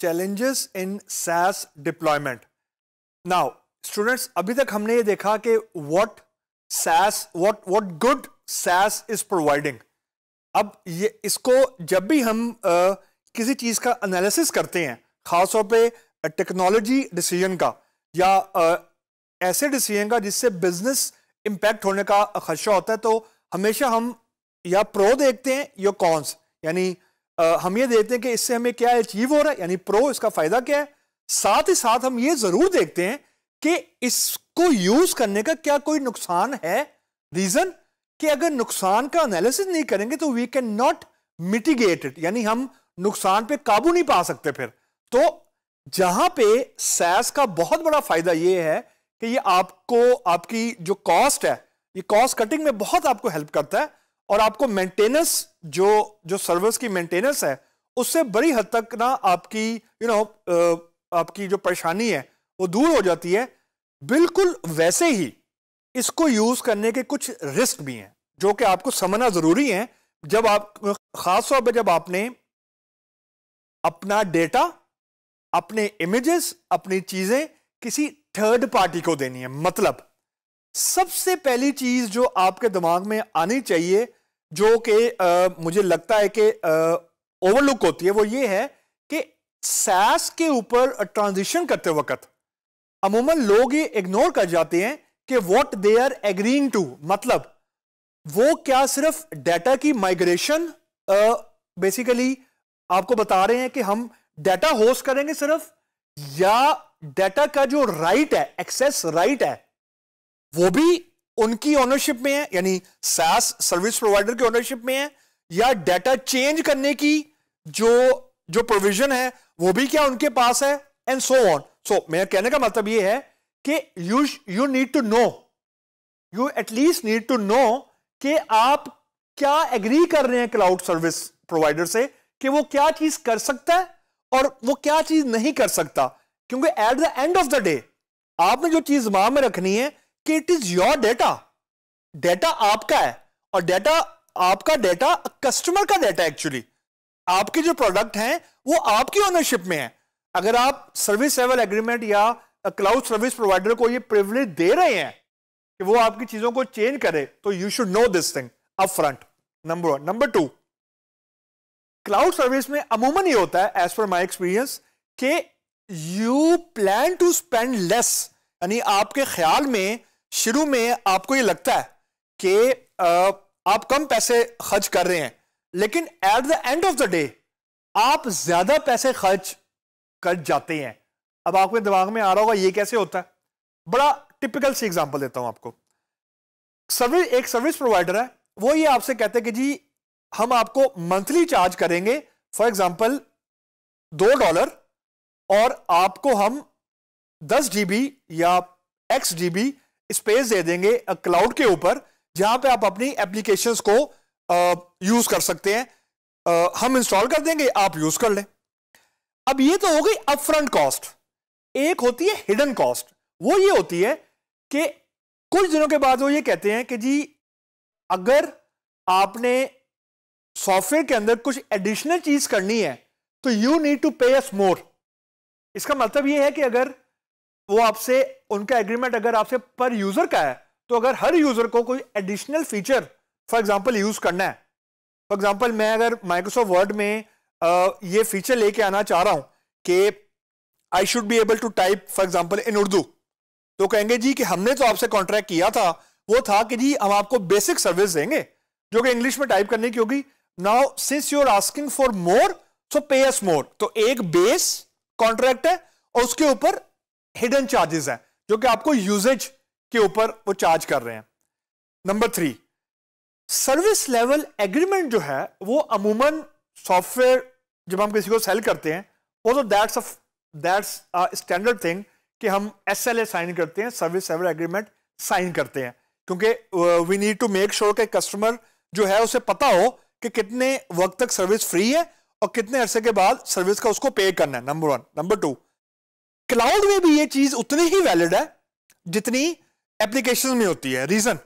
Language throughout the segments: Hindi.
Challenges in SaaS deployment now students अभी तक हमने ये देखा कि what SaaS what what good SaaS is providing अब ये इसको जब भी हम आ, किसी चीज़ का एनालिसिस करते हैं खासतौर पे टेक्नोलॉजी डिसीजन का या आ, ऐसे डिसीजन का जिससे बिजनेस इंपैक्ट होने का खदशा होता है तो हमेशा हम या प्रो देखते हैं या कॉन्स यानी हम ये देखते हैं कि इससे हमें क्या अचीव हो रहा है यानी प्रो इसका फायदा क्या है साथ ही साथ हम ये जरूर देखते हैं कि इसको यूज करने का क्या कोई नुकसान है रीजन कि अगर नुकसान का एनालिसिस नहीं करेंगे तो we can not mitigate it यानी हम नुकसान पे काबू नहीं पा सकते फिर तो जहां पे सैस का बहुत बड़ा फायदा यह है कि ये आपको आपकी जो कॉस्ट है ये कॉस्ट कटिंग में बहुत आपको हेल्प करता है और आपको मेंटेनेंस जो जो सर्वर्स की मेंटेनेंस है उससे बड़ी हद तक ना आपकी यू you नो know, आपकी जो परेशानी है वो दूर हो जाती है बिल्कुल वैसे ही इसको यूज़ करने के कुछ रिस्क भी हैं जो कि आपको समझना ज़रूरी है जब आप ख़ासतौर पर जब आपने अपना डेटा अपने इमेजेस अपनी चीज़ें किसी थर्ड पार्टी को देनी है मतलब सबसे पहली चीज़ जो आपके दिमाग में आनी चाहिए जो कि मुझे लगता है कि ओवरलुक होती है वो ये है कि सैस के ऊपर ट्रांजिशन करते वक्त अमूमन लोग ये इग्नोर कर जाते हैं कि what they are agreeing to मतलब वो क्या सिर्फ डेटा की माइग्रेशन बेसिकली आपको बता रहे हैं कि हम डेटा होस्ट करेंगे सिर्फ या डेटा का जो राइट है एक्सेस राइट है वो भी उनकी ओनरशिप में है यानी सास सर्विस प्रोवाइडर की ओनरशिप में है या डेटा चेंज करने की जो जो प्रोविजन है वो भी क्या उनके पास है एंड सो ऑन सो मेरा कहने का मतलब ये है कि you you need to know you at least need to know कि आप क्या एग्री कर रहे हैं क्लाउड सर्विस प्रोवाइडर से कि वो क्या चीज कर सकता है और वो क्या चीज नहीं कर सकता क्योंकि at the end of the day आपने जो चीज दिमाग में रखनी है कि it is your data data आपका है और डेटा आपका डेटा कस्टमर का डेटा एक्चुअली आपके जो प्रोडक्ट हैं वो आपकी ओनरशिप में है अगर आप सर्विस लेवल एग्रीमेंट या क्लाउड सर्विस प्रोवाइडर को ये प्रिविलेज दे रहे हैं कि वो आपकी चीजों को चेंज करे तो you should know this thing up front number one number two cloud service में अमूमन ये होता है एज पर माई एक्सपीरियंस के you plan to spend less यानी आपके ख्याल में शुरू में आपको ये लगता है कि आप कम पैसे खर्च कर रहे हैं लेकिन at the end of the day आप ज्यादा पैसे खर्च कर जाते हैं अब आपके दिमाग में आ रहा होगा ये कैसे होता है बड़ा टिपिकल सी एग्जांपल देता हूं आपको सर्विस एक सर्विस प्रोवाइडर है वो ये आपसे कहते हैं कि जी हम आपको मंथली चार्ज करेंगे फॉर एग्जाम्पल दो डॉलर और आपको हम दस जीबी या एक्स जीबी स्पेस दे देंगे क्लाउड के ऊपर जहां पे आप अपनी एप्लीकेशन को यूज कर सकते हैं आ, हम इंस्टॉल कर देंगे आप यूज कर लें अब ये तो हो गई अपफ्रंट कॉस्ट एक होती है हिडन कॉस्ट वो ये होती है कि कुछ दिनों के बाद वो ये कहते हैं कि जी अगर आपने सॉफ्टवेयर के अंदर कुछ एडिशनल चीज करनी है तो you need to pay as more इसका मतलब ये है कि अगर वो आपसे उनका एग्रीमेंट अगर आपसे पर यूजर का है तो अगर हर यूजर को कोई additional feature for example use करना है फॉर एग्जाम्पल मैं अगर माइक्रोसॉफ्ट वर्ड में आ, ये फीचर लेके आना चाह रहा हूं कि I should be able to type for example in Urdu तो कहेंगे जी कि हमने तो आपसे कॉन्ट्रैक्ट किया था वो था कि जी हम आपको बेसिक सर्विस देंगे जो कि इंग्लिश में टाइप करने की होगी now since you are asking for more so pay as मोर तो एक बेस कॉन्ट्रैक्ट है और उसके ऊपर हिडन चार्जेस हैं जो कि आपको यूजेज के ऊपर वो चार्ज कर रहे हैं number three service level agreement जो है वो अमूमन सॉफ्टवेयर जब हम किसी को सेल करते हैं वो तो दैट्स दैट्स स्टैंडर्ड थिंग कि हम एस एल ए साइन करते हैं सर्विस लेवल एग्रीमेंट साइन करते हैं क्योंकि we need to make sure कि कस्टमर जो है उसे पता हो कि कितने वक्त तक सर्विस फ्री है और कितने अरसे के बाद सर्विस का उसको पे करना है number one number two cloud में भी ये चीज उतनी ही वैलिड है जितनी एप्लीकेशन में होती है रीजन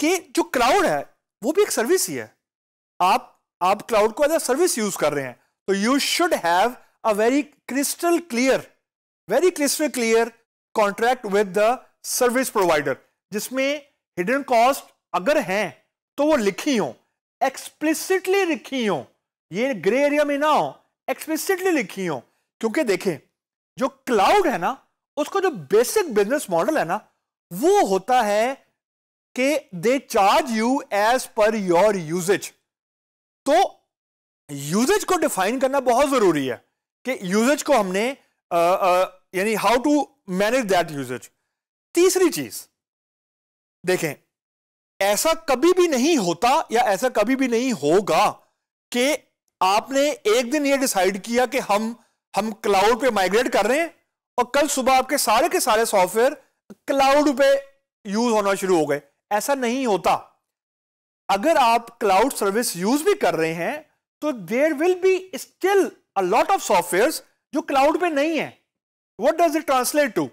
कि जो क्लाउड है वो भी एक सर्विस ही है आप आप क्लाउड को एज अ सर्विस यूज कर रहे हैं तो you should have a very crystal clear very crystal clear contract with the service provider जिसमें हिडन कॉस्ट अगर हैं तो वो लिखी हो एक्सप्लिसिटली लिखी हो ये ग्रे एरिया में ना हो एक्सप्लिसिटली लिखी हो क्योंकि देखें जो क्लाउड है ना उसका जो बेसिक बिजनेस मॉडल है ना वो होता है कि they charge you as per your usage तो यूजेज को डिफाइन करना बहुत जरूरी है कि यूजेज को हमने यानी how to manage that usage तीसरी चीज देखें ऐसा कभी भी नहीं होता या ऐसा कभी भी नहीं होगा कि आपने एक दिन यह डिसाइड किया कि हम हम क्लाउड पे माइग्रेट कर रहे हैं और कल सुबह आपके सारे के सारे सॉफ्टवेयर क्लाउड पे यूज होना शुरू हो गए ऐसा नहीं होता अगर आप क्लाउड सर्विस यूज भी कर रहे हैं तो there will be still a lot of software जो क्लाउड पे नहीं है what does it translate to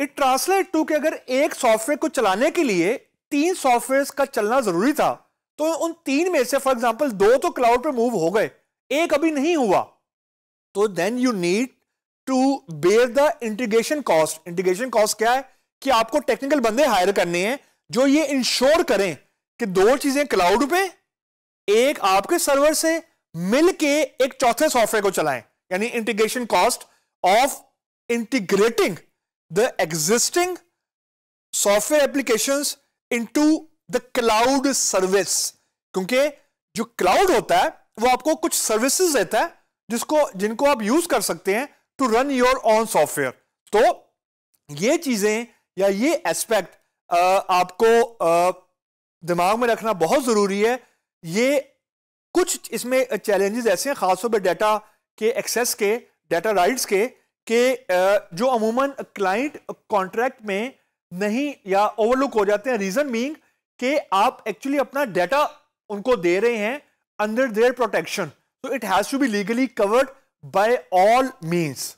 it translate to कि अगर एक सॉफ्टवेयर को चलाने के लिए तीन सॉफ्टवेयर का चलना जरूरी था तो उन तीन में से फॉर एग्जाम्पल दो तो क्लाउड पे मूव हो गए एक अभी नहीं हुआ तो then you need to bear the integration cost integration cost क्या है कि आपको टेक्निकल बंदे हायर करने हैं जो ये इंश्योर करें कि दो चीजें क्लाउड पे एक आपके सर्वर से मिलके एक चौथे सॉफ्टवेयर को चलाएं यानी integration cost of integrating the existing software into the cloud service क्योंकि जो क्लाउड होता है वो आपको कुछ सर्विसेज देता है जिसको जिनको आप यूज कर सकते हैं to run your own software तो ये चीजें या ये एस्पेक्ट आपको दिमाग में रखना बहुत ज़रूरी है ये कुछ इसमें चैलेंजेस ऐसे हैं खासतौर पर डाटा के एक्सेस के डाटा राइट्स के के जो अमूमन क्लाइंट कॉन्ट्रैक्ट में नहीं या ओवरलुक हो जाते हैं रीज़न बीइंग के आप एक्चुअली अपना डाटा उनको दे रहे हैं under their protection So it has to be legally covered by all means.